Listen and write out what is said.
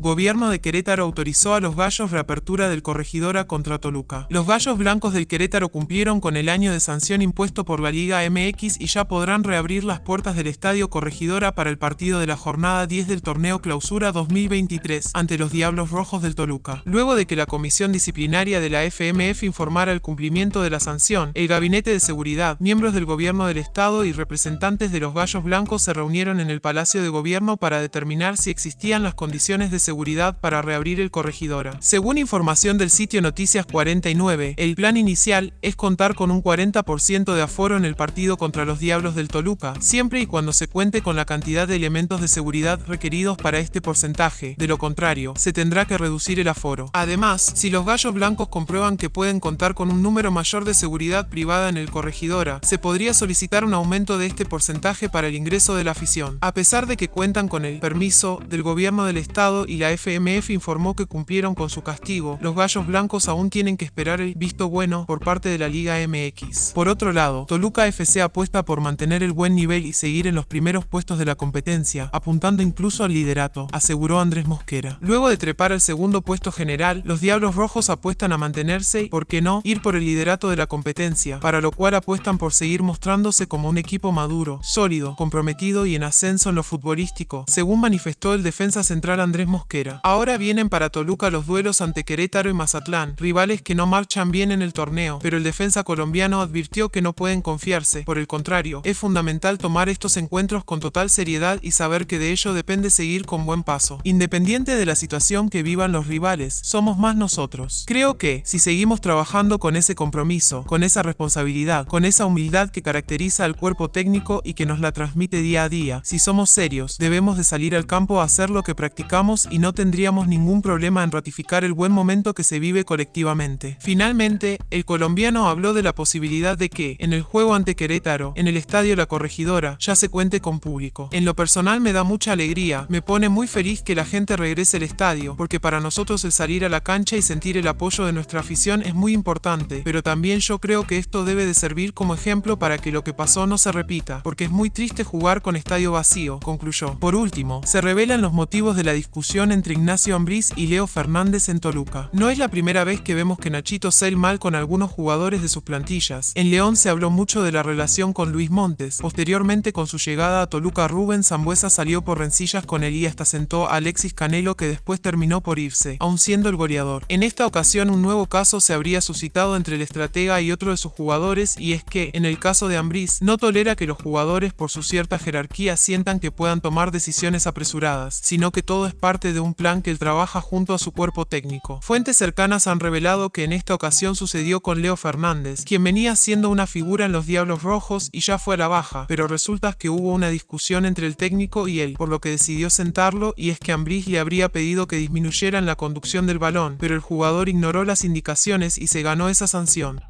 Gobierno de Querétaro autorizó a los Gallos reapertura del Corregidora contra Toluca. Los Gallos Blancos del Querétaro cumplieron con el año de sanción impuesto por la Liga MX y ya podrán reabrir las puertas del Estadio Corregidora para el partido de la jornada 10 del torneo Clausura 2023 ante los Diablos Rojos del Toluca. Luego de que la Comisión Disciplinaria de la FMF informara el cumplimiento de la sanción, el Gabinete de Seguridad, miembros del Gobierno del Estado y representantes de los Gallos Blancos se reunieron en el Palacio de Gobierno para determinar si existían las condiciones de seguridad seguridad para reabrir el corregidora. Según información del sitio Noticias 49, el plan inicial es contar con un 40% de aforo en el partido contra los Diablos del Toluca, siempre y cuando se cuente con la cantidad de elementos de seguridad requeridos para este porcentaje, de lo contrario, se tendrá que reducir el aforo. Además, si los gallos blancos comprueban que pueden contar con un número mayor de seguridad privada en el corregidora, se podría solicitar un aumento de este porcentaje para el ingreso de la afición, a pesar de que cuentan con el permiso del gobierno del estado y la FMF informó que cumplieron con su castigo, los Gallos Blancos aún tienen que esperar el visto bueno por parte de la Liga MX. Por otro lado, Toluca FC apuesta por mantener el buen nivel y seguir en los primeros puestos de la competencia, apuntando incluso al liderato, aseguró Andrés Mosquera. Luego de trepar al segundo puesto general, los Diablos Rojos apuestan a mantenerse y, por qué no, ir por el liderato de la competencia, para lo cual apuestan por seguir mostrándose como un equipo maduro, sólido, comprometido y en ascenso en lo futbolístico, según manifestó el defensa central Andrés Mosquera Ahora vienen para Toluca los duelos ante Querétaro y Mazatlán, rivales que no marchan bien en el torneo, pero el defensa colombiano advirtió que no pueden confiarse, por el contrario, es fundamental tomar estos encuentros con total seriedad y saber que de ello depende seguir con buen paso. Independiente de la situación que vivan los rivales, somos más nosotros. Creo que, si seguimos trabajando con ese compromiso, con esa responsabilidad, con esa humildad que caracteriza al cuerpo técnico y que nos la transmite día a día, si somos serios, debemos de salir al campo a hacer lo que practicamos y no tendríamos ningún problema en ratificar el buen momento que se vive colectivamente. Finalmente, el colombiano habló de la posibilidad de que, en el juego ante Querétaro, en el estadio La Corregidora, ya se cuente con público. En lo personal me da mucha alegría, me pone muy feliz que la gente regrese al estadio, porque para nosotros el salir a la cancha y sentir el apoyo de nuestra afición es muy importante, pero también yo creo que esto debe de servir como ejemplo para que lo que pasó no se repita, porque es muy triste jugar con estadio vacío, concluyó. Por último, se revelan los motivos de la discusión entre Ignacio Ambrís y Leo Fernández en Toluca. No es la primera vez que vemos que Nachito sale mal con algunos jugadores de sus plantillas. En León se habló mucho de la relación con Luis Montes. Posteriormente con su llegada a Toluca Rubén Zambuesa salió por rencillas con él y hasta sentó a Alexis Canelo que después terminó por irse, aun siendo el goleador. En esta ocasión un nuevo caso se habría suscitado entre el estratega y otro de sus jugadores y es que, en el caso de Ambriz, no tolera que los jugadores por su cierta jerarquía sientan que puedan tomar decisiones apresuradas, sino que todo es parte de un plan que trabaja junto a su cuerpo técnico. Fuentes cercanas han revelado que en esta ocasión sucedió con Leo Fernández, quien venía siendo una figura en los Diablos Rojos y ya fue a la baja, pero resulta que hubo una discusión entre el técnico y él, por lo que decidió sentarlo y es que Ambriz le habría pedido que disminuyeran la conducción del balón, pero el jugador ignoró las indicaciones y se ganó esa sanción.